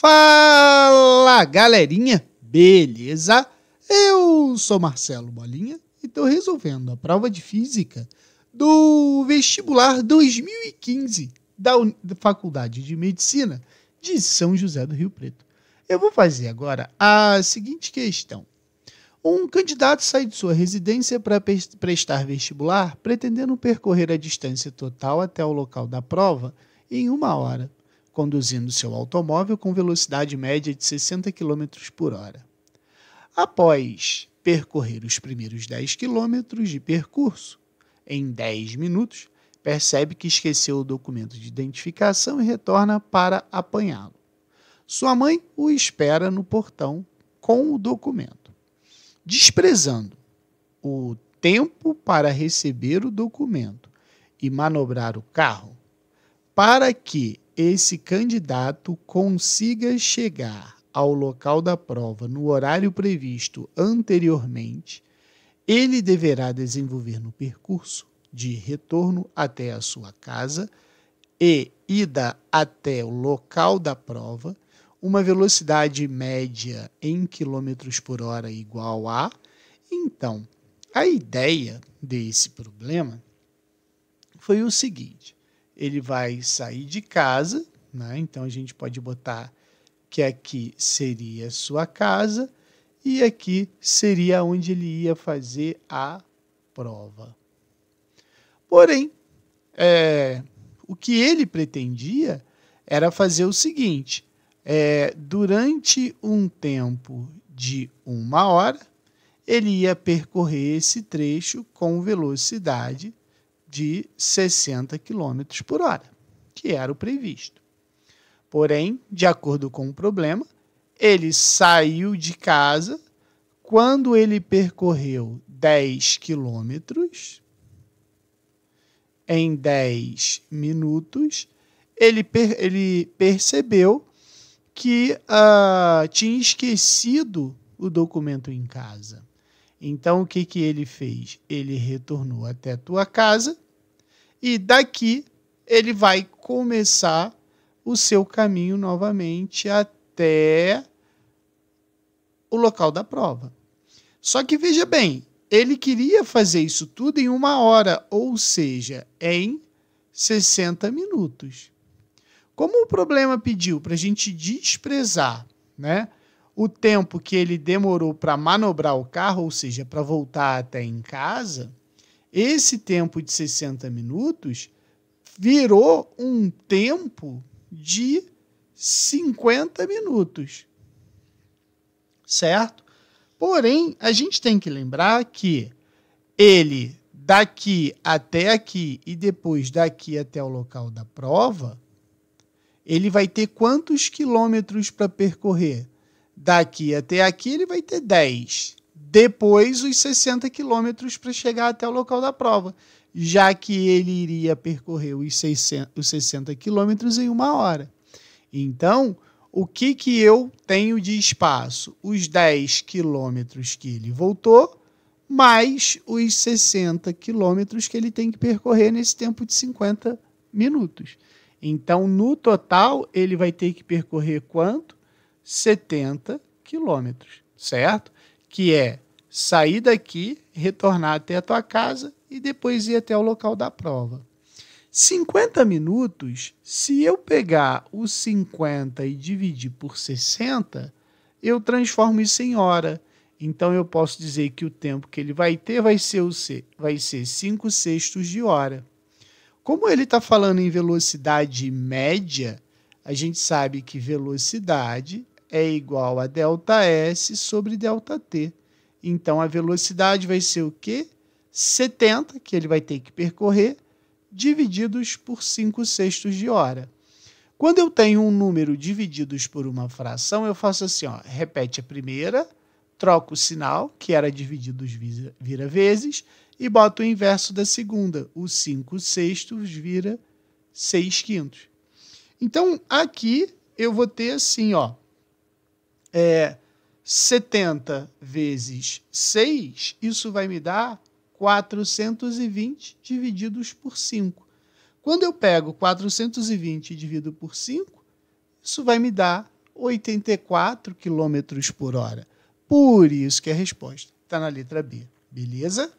Fala galerinha, beleza? Eu sou Marcelo Bolinha e estou resolvendo a prova de física do vestibular 2015 da Faculdade de Medicina de São José do Rio Preto. Eu vou fazer agora a seguinte questão. Um candidato sai de sua residência para prestar vestibular, pretendendo percorrer a distância total até o local da prova em uma hora conduzindo seu automóvel com velocidade média de 60 km por hora. Após percorrer os primeiros 10 quilômetros de percurso, em 10 minutos, percebe que esqueceu o documento de identificação e retorna para apanhá-lo. Sua mãe o espera no portão com o documento, desprezando o tempo para receber o documento e manobrar o carro, para que esse candidato consiga chegar ao local da prova no horário previsto anteriormente, ele deverá desenvolver no percurso de retorno até a sua casa e ida até o local da prova uma velocidade média em quilômetros por hora igual a. Então, a ideia desse problema foi o seguinte: ele vai sair de casa, né? então a gente pode botar que aqui seria sua casa e aqui seria onde ele ia fazer a prova. Porém, é, o que ele pretendia era fazer o seguinte: é, durante um tempo de uma hora, ele ia percorrer esse trecho com velocidade de 60 km por hora, que era o previsto. Porém, de acordo com o problema, ele saiu de casa quando ele percorreu 10 quilômetros, em 10 minutos, ele, per ele percebeu que uh, tinha esquecido o documento em casa. Então o que, que ele fez? Ele retornou até a tua casa e daqui ele vai começar o seu caminho novamente até o local da prova. Só que veja bem, ele queria fazer isso tudo em uma hora, ou seja, em 60 minutos. Como o problema pediu para a gente desprezar né, o tempo que ele demorou para manobrar o carro, ou seja, para voltar até em casa, esse tempo de 60 minutos virou um tempo de 50 minutos. Certo? Porém, a gente tem que lembrar que ele daqui até aqui e depois daqui até o local da prova, ele vai ter quantos quilômetros para percorrer? daqui até aqui ele vai ter 10. Depois os 60 quilômetros para chegar até o local da prova, já que ele iria percorrer os 60, quilômetros em uma hora. Então, o que, que eu tenho de espaço? Os 10 quilômetros que ele voltou, mais os 60 quilômetros que ele tem que percorrer nesse tempo de 50 minutos. Então, no total, ele vai ter que percorrer quanto? 70 quilômetros, certo? Que é sair daqui, retornar até a tua casa e depois ir até o local da prova. 50 minutos, se eu pegar os 50 e dividir por 60, eu transformo isso em hora. Então eu posso dizer que o tempo que ele vai ter vai ser o C, vai ser 5 sextos de hora. Como ele está falando em velocidade média, a gente sabe que velocidade é igual a ΔS sobre ΔT. Então, a velocidade vai ser o quê? 70, que ele vai ter que percorrer, divididos por 5 sextos de hora. Quando eu tenho um número divididos por uma fração, eu faço assim, ó, repete a primeira, troco o sinal, que era divididos vira vezes, e boto o inverso da segunda, o 5 sextos vira 6 quintos. Então, aqui eu vou ter assim, ó, é, 70 vezes 6, isso vai me dar 420 divididos por 5. Quando eu pego 420 e divido por 5, isso vai me dar 84 km por hora. Por isso que a resposta está na letra B, beleza?